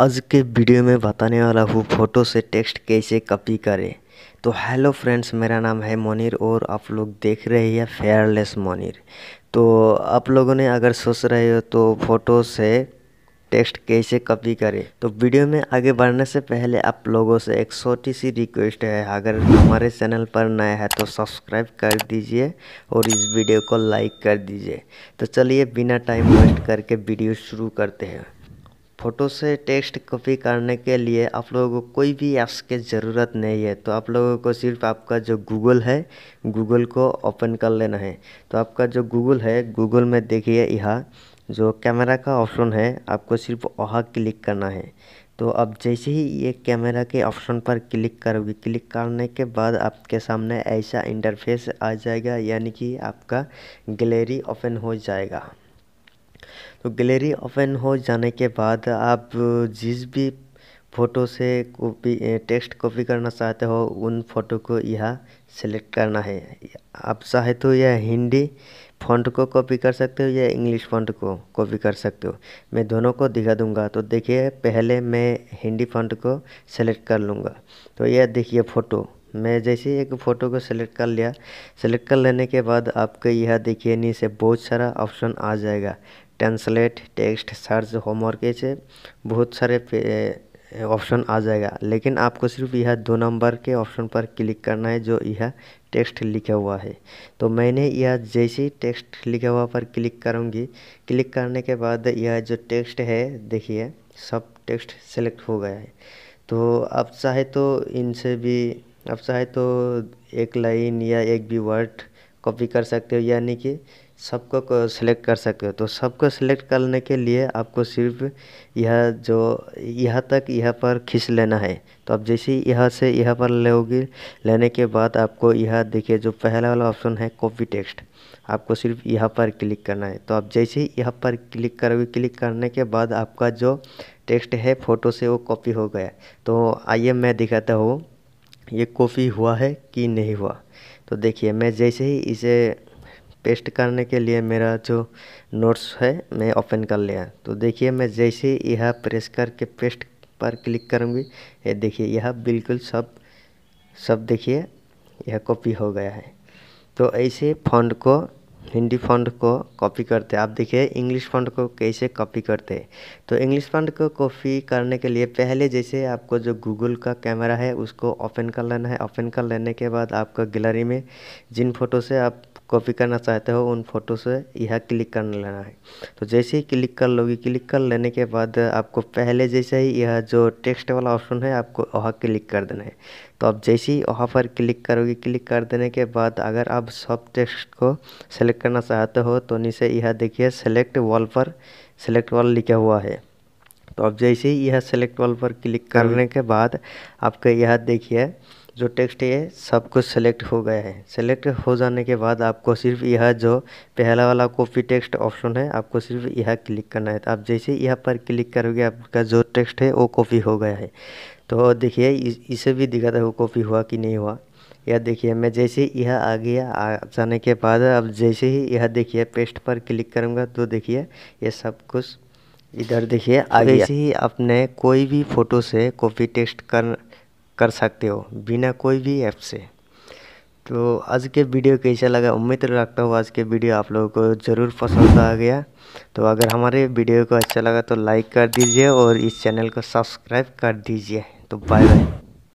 आज के वीडियो में बताने वाला हूँ फ़ोटो से टेक्स्ट कैसे कॉपी करें तो हेलो फ्रेंड्स मेरा नाम है मोनिर और आप लोग देख रहे हैं फेयरलेस मोनिर तो आप लोगों ने अगर सोच रहे हो तो फ़ोटो से टेक्स्ट कैसे कॉपी करें तो वीडियो में आगे बढ़ने से पहले आप लोगों से एक छोटी सी रिक्वेस्ट है अगर हमारे चैनल पर नए हैं तो सब्सक्राइब कर दीजिए और इस वीडियो को लाइक कर दीजिए तो चलिए बिना टाइम वेस्ट करके वीडियो शुरू करते हैं फ़ोटो से टेक्स्ट कॉपी करने के लिए आप लोगों को कोई भी ऐप्स की ज़रूरत नहीं है तो आप लोगों को सिर्फ आपका जो गूगल है गूगल को ओपन कर लेना है तो आपका जो गूगल है गूगल में देखिए यहाँ जो कैमरा का ऑप्शन है आपको सिर्फ वहाँ क्लिक करना है तो अब जैसे ही ये कैमरा के ऑप्शन पर क्लिक करोगे क्लिक करने के बाद आपके सामने ऐसा इंटरफेस आ जाएगा यानी कि आपका गैलरी ओपन हो जाएगा तो गैलरी ओपन हो जाने के बाद आप जिस भी फ़ोटो से कॉपी टेक्स्ट कॉपी करना चाहते हो उन फ़ोटो को यहाँ सेलेक्ट करना है आप चाहे तो यह हिंदी फ़ॉन्ट को कॉपी कर सकते हो या इंग्लिश फ़ॉन्ट को कॉपी कर सकते हो मैं दोनों को दिखा दूंगा तो देखिए पहले मैं हिंदी फ़ॉन्ट को सेलेक्ट कर लूँगा तो यह देखिए फ़ोटो मैं जैसे एक फ़ोटो को सेलेक्ट कर लिया सेलेक्ट कर लेने के बाद आपके यह देखिए नीचे बहुत सारा ऑप्शन आ जाएगा ट्रांसलेट टेक्स्ट सर्च होमवर्क ऐसे बहुत सारे ऑप्शन आ जाएगा लेकिन आपको सिर्फ यह दो नंबर के ऑप्शन पर क्लिक करना है जो यह टेक्स्ट लिखा हुआ है तो मैंने यह जैसे टेक्स्ट लिखा हुआ पर क्लिक करूँगी क्लिक करने के बाद यह जो टेक्स्ट है देखिए सब टेक्स्ट सेलेक्ट हो गया है तो आप चाहे तो इनसे भी आप चाहे तो एक लाइन या एक भी वर्ड कॉपी कर सकते हो यानी कि सबको सेलेक्ट कर सकते हो तो सबको सेलेक्ट करने के लिए आपको सिर्फ यह जो यह तक यह पर खींच लेना है तो आप जैसे ही यह से यह पर लोगे लेने के बाद आपको यह देखिए जो पहला वाला ऑप्शन है कॉपी टेक्स्ट आपको सिर्फ यह पर क्लिक करना है तो आप जैसे ही यह पर क्लिक करोगे क्लिक करने के बाद आपका जो टेक्स्ट है फ़ोटो से वो कॉपी हो गया तो आइए मैं दिखाता हूँ ये कॉपी हुआ है कि नहीं हुआ तो देखिए मैं जैसे ही इसे पेस्ट करने के लिए मेरा जो नोट्स है मैं ओपन कर लिया तो देखिए मैं जैसे ही यह प्रेस करके पेस्ट पर क्लिक करूँगी ये देखिए यह बिल्कुल सब सब देखिए यह कॉपी हो गया है तो ऐसे फॉन्ट को हिंदी फंड को कॉपी करते आप देखिए इंग्लिश फ़ंड को कैसे कॉपी करते हैं तो इंग्लिश फ़ंड को कॉपी करने के लिए पहले जैसे आपको जो गूगल का कैमरा है उसको ओपन कर लेना है ओपन कर लेने के बाद आपका गैलरी में जिन फोटो से आप कॉपी करना चाहते हो उन फ़ोटो से यह क्लिक कर लेना है तो जैसे ही क्लिक कर लोगे क्लिक कर लेने के बाद आपको पहले जैसे ही यह जो टेक्स्ट वाला ऑप्शन है आपको वहाँ क्लिक कर देना है तो आप जैसे ही वहाँ पर क्लिक करोगे क्लिक कर देने के बाद अगर आप सब टेक्स्ट को सेलेक्ट करना चाहते हो तो नीचे यह देखिए सेलेक्ट वॉल पर सेलेक्ट वॉल लिखा हुआ है तो अब जैसे ही यह सेलेक्ट वॉल पर क्लिक करने के बाद आपका यह देखिए जो टेक्स्ट है सब कुछ सेलेक्ट हो गया है सेलेक्ट हो जाने के बाद आपको सिर्फ यह जो पहला वाला कॉपी टेक्स्ट ऑप्शन है आपको सिर्फ यह क्लिक करना है तो आप जैसे यह पर क्लिक करोगे आपका जो टेक्स्ट है वो कॉपी हो गया है तो देखिए इसे भी दिखाता है वो कॉपी हुआ कि नहीं हुआ यह देखिए मैं जैसे यह आ गया आ जाने के बाद अब जैसे ही यह देखिए पेस्ट पर क्लिक करूँगा तो देखिए यह सब कुछ इधर देखिए वैसे ही आपने कोई भी फ़ोटो से कॉपी टेक्स्ट कर कर सकते हो बिना कोई भी ऐप से तो आज के वीडियो कैसा लगा उम्मीद रखता हूँ आज के वीडियो आप लोगों को ज़रूर पसंद आ गया तो अगर हमारे वीडियो को अच्छा लगा तो लाइक कर दीजिए और इस चैनल को सब्सक्राइब कर दीजिए तो बाय बाय